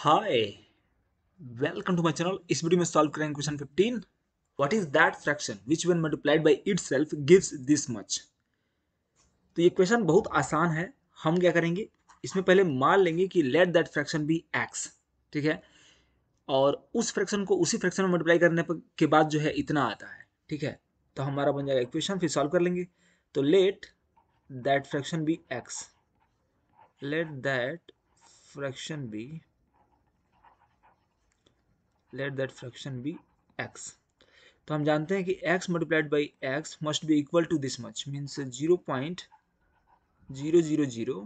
hi welcome to my channel इस video में solve करेंगे question 15 what is that fraction which when multiplied by itself gives this much तो ये question बहुत आसान है हम क्या करेंगे इसमें पहले मान लेंगे कि let that fraction be x ठीक है और उस फ्रैक्शन को उसी फ्रैक्शन में मल्टीप्लाई करने पर के बाद जो है इतना आता है ठीक है तो हमारा बन जाएगा इक्वेशन फिर सॉल्व कर लेंगे तो let that fraction be x let that fraction be let that fraction be x तो हम जानते हैं कि x multiplied by x must be equal to this much means zero point zero zero zero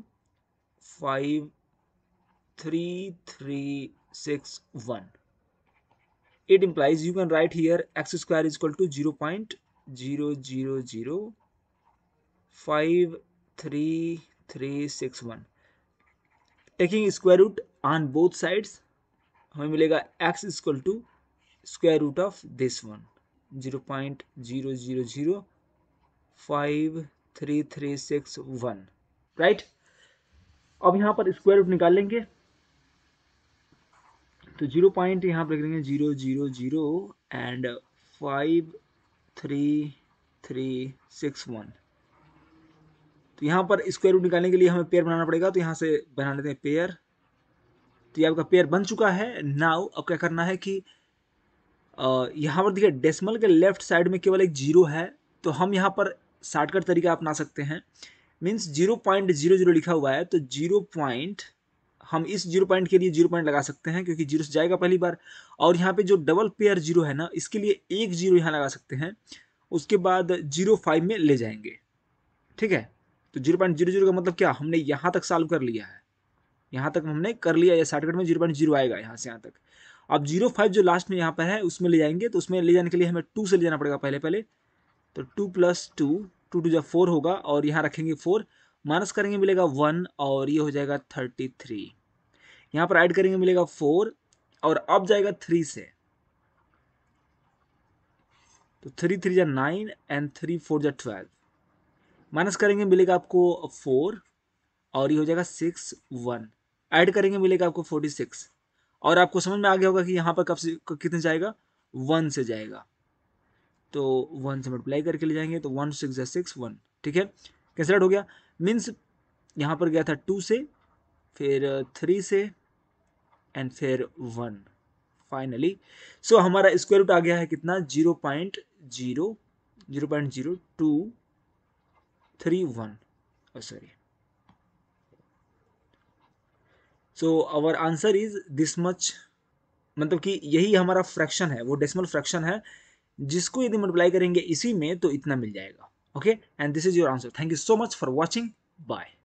five three three six one it implies you can write here x square is equal to zero point zero zero zero five three three six one taking square root on both sides हमें मिलेगा x equal to square root of this one zero point zero zero zero five three three six one right अब यहाँ पर square root निकाल लेंगे तो zero point यहाँ पर लिख zero zero zero and five three three six one तो यहाँ पर स्क्वायर रूट निकालने के लिए हमें पेयर बनाना पड़ेगा तो यहाँ से बना लेते हैं पेयर तो ये आपका पेयर बन चुका है नाउ अब क्या करना है कि यहाँ पर देखिए डेसिमल के लेफ्ट साइड में केवल एक जीरो है तो हम यहाँ पर शॉर्टकट तरीका अपना सकते हैं means zero point zero zero लिखा हुआ है तो जीरो पॉइंट हम इस जीरो पॉइंट के लिए जीरो पॉइंट लगा सकते हैं क्योंकि जीरो से जाएगा पहली बार और यहाँ पे जो डबल पेयर जीरो है ना इसके लिए एक जीरो यहाँ लगा सकते हैं उसके बाद जीरो फाइव में ले जाएंगे ठीक है तो जीरो पॉइंट जीरो जीरो का मतलब क्या हमने यहाँ तक सॉल्व कर लिया है यहाँ तक हमने कर लिया या शॉर्टकट में जीरो पॉइंट जीरो आएगा यहाँ से यहाँ तक अब जीरो फाइव जो लास्ट में यहाँ पर है उसमें ले जाएंगे तो उसमें ले जाने के लिए हमें टू से ले जाना पड़ेगा पहले पहले तो two plus two two two जब फोर होगा और यहाँ रखेंगे फोर माइनस करेंगे मिलेगा वन और ये हो जाएगा थर्टी थ्री यहाँ पर ऐड करेंगे मिलेगा फोर और अब जाएगा थ्री से तो थ्री थ्री जा नाइन एंड थ्री फोर जा ट्वेल्व माइनस करेंगे मिलेगा आपको फोर और ये हो जाएगा सिक्स वन ऐड करेंगे मिलेगा आपको फोर्टी सिक्स और आपको समझ में आ गया होगा कि यहाँ पर कब से कितने जाएगा वन से जाएगा तो वन से मल्टीप्लाई करके ले जाएंगे तो वन सिक्स या सिक्स वन ठीक है कैंसिल हो गया मीन्स यहाँ पर गया था टू से फिर थ्री से एंड फिर वन फाइनली सो हमारा स्क्वायर रूट आ गया है कितना zero point zero zero point zero two three one sorry so our answer is this much मतलब कि यही हमारा फ्रैक्शन है वो डेसिमल फ्रैक्शन है जिसको यदि मल्टीप्लाई करेंगे इसी में तो इतना मिल जाएगा okay and this is your answer thank you so much for watching bye